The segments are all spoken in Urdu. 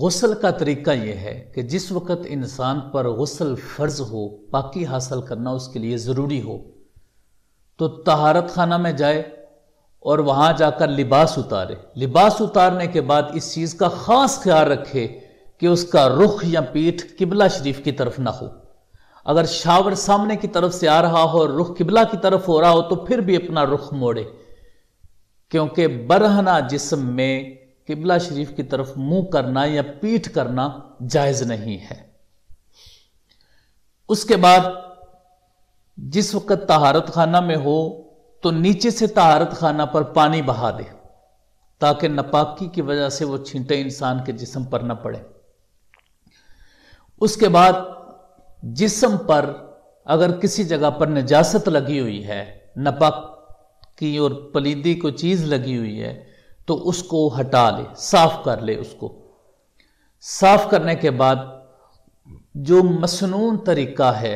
غسل کا طریقہ یہ ہے کہ جس وقت انسان پر غسل فرض ہو پاکی حاصل کرنا اس کے لیے ضروری ہو تو تہارت خانہ میں جائے اور وہاں جا کر لباس اتارے لباس اتارنے کے بعد اس چیز کا خاص خیال رکھے کہ اس کا رخ یا پیٹھ قبلہ شریف کی طرف نہ ہو اگر شاور سامنے کی طرف سے آ رہا ہو اور رخ قبلہ کی طرف ہو رہا ہو تو پھر بھی اپنا رخ موڑے کیونکہ برہنا جسم میں قبلہ شریف کی طرف منہ کرنا یا پیٹ کرنا جائز نہیں ہے اس کے بعد جس وقت تہارت خانہ میں ہو تو نیچے سے تہارت خانہ پر پانی بہا دے تاکہ نپاکی کی وجہ سے وہ چھینٹے انسان کے جسم پر نہ پڑے اس کے بعد جسم پر اگر کسی جگہ پر نجاست لگی ہوئی ہے نپاکی اور پلیدی کو چیز لگی ہوئی ہے تو اس کو ہٹا لے صاف کر لے اس کو صاف کرنے کے بعد جو مسنون طریقہ ہے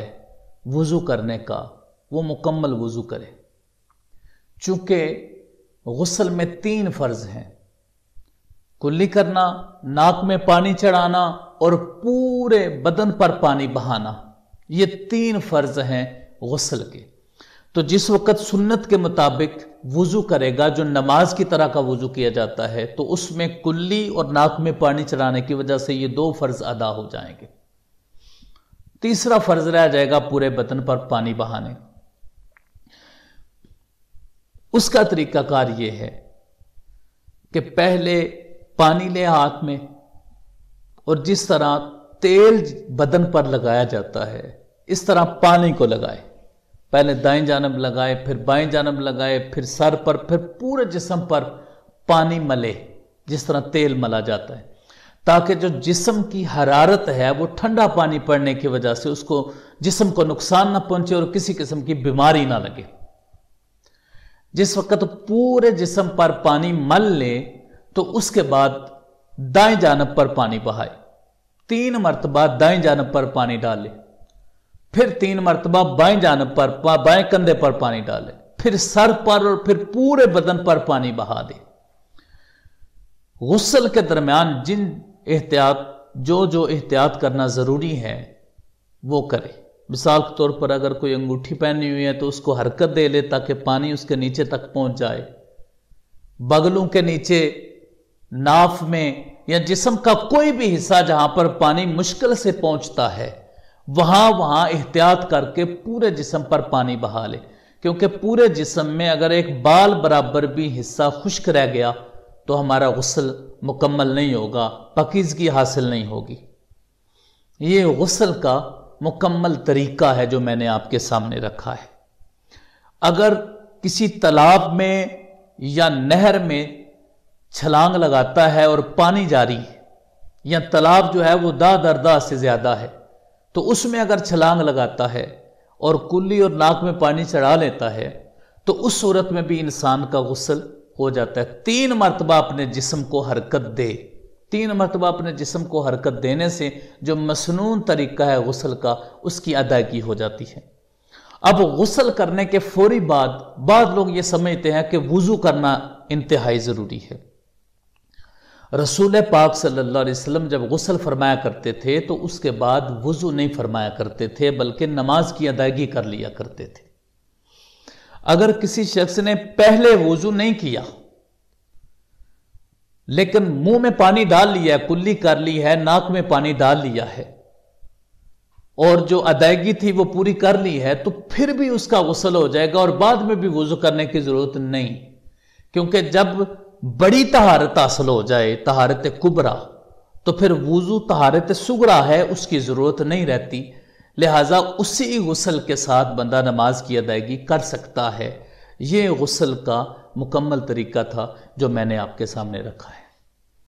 وضو کرنے کا وہ مکمل وضو کرے چونکہ غسل میں تین فرض ہیں کلی کرنا ناک میں پانی چڑھانا اور پورے بدن پر پانی بہانا یہ تین فرض ہیں غسل کے تو جس وقت سنت کے مطابق وضو کرے گا جو نماز کی طرح کا وضو کیا جاتا ہے تو اس میں کلی اور ناک میں پانی چلانے کی وجہ سے یہ دو فرض ادا ہو جائیں گے تیسرا فرض رہ جائے گا پورے بطن پر پانی بہانے اس کا طریقہ کار یہ ہے کہ پہلے پانی لے ہاتھ میں اور جس طرح تیل بدن پر لگایا جاتا ہے اس طرح پانی کو لگائے پہلے دائیں جانب لگائے پھر بائیں جانب لگائے پھر سر پر پھر پورے جسم پر پانی ملے جس طرح تیل ملا جاتا ہے تاکہ جو جسم کی حرارت ہے وہ ٹھنڈا پانی پڑنے کی وجہ سے اس کو جسم کو نقصان نہ پہنچے اور کسی قسم کی بیماری نہ لگے جس وقت پورے جسم پر پانی مل لے تو اس کے بعد دائیں جانب پر پانی بہائے تین مرتبہ دائیں جانب پر پانی ڈالے پھر تین مرتبہ بائیں جانب پر بائیں کندھے پر پانی ڈالے پھر سر پر اور پھر پورے بدن پر پانی بہا دے غسل کے درمیان جن احتیاط جو جو احتیاط کرنا ضروری ہے وہ کرے مثال کے طور پر اگر کوئی انگوٹھی پہنی ہوئی ہے تو اس کو حرکت دے لے تاکہ پانی اس کے نیچے تک پہنچ جائے بغلوں کے نیچے ناف میں یا جسم کا کوئی بھی حصہ جہاں پر پانی مشکل سے پہنچتا ہے وہاں وہاں احتیاط کر کے پورے جسم پر پانی بہا لے کیونکہ پورے جسم میں اگر ایک بال برابر بھی حصہ خشک رہ گیا تو ہمارا غسل مکمل نہیں ہوگا پکیزگی حاصل نہیں ہوگی یہ غسل کا مکمل طریقہ ہے جو میں نے آپ کے سامنے رکھا ہے اگر کسی تالاب میں یا نہر میں چھلانگ لگاتا ہے اور پانی جاری ہے یا تالاب جو ہے وہ دا دردہ سے زیادہ ہے تو اس میں اگر چھلانگ لگاتا ہے اور کلی اور ناک میں پانی چڑھا لیتا ہے تو اس صورت میں بھی انسان کا غسل ہو جاتا ہے تین مرتبہ اپنے جسم کو حرکت دے تین مرتبہ اپنے جسم کو حرکت دینے سے جو مسنون طریقہ ہے غسل کا اس کی ادائیگی ہو جاتی ہے اب غسل کرنے کے فوری بعد بعض لوگ یہ سمجھتے ہیں کہ وضو کرنا انتہائی ضروری ہے رسول پاک صلی اللہ علیہ وسلم جب غسل فرمایا کرتے تھے تو اس کے بعد وضو نہیں فرمایا کرتے تھے بلکہ نماز کی ادائیگی کر لیا کرتے تھے اگر کسی شخص نے پہلے وضو نہیں کیا لیکن منہ میں پانی ڈال لیا ہے کلی کر لی ہے ناک میں پانی ڈال لیا ہے اور جو ادائیگی تھی وہ پوری کر لی ہے تو پھر بھی اس کا غسل ہو جائے گا اور بعد میں بھی وضو کرنے کی ضرورت نہیں کیونکہ جب بڑی طہارت حاصل ہو جائے طہارت کبرا تو پھر وضو طہارت سگرا ہے اس کی ضرورت نہیں رہتی لہٰذا اسی غسل کے ساتھ بندہ نماز کی ادائیگی کر سکتا ہے یہ غسل کا مکمل طریقہ تھا جو میں نے آپ کے سامنے رکھا ہے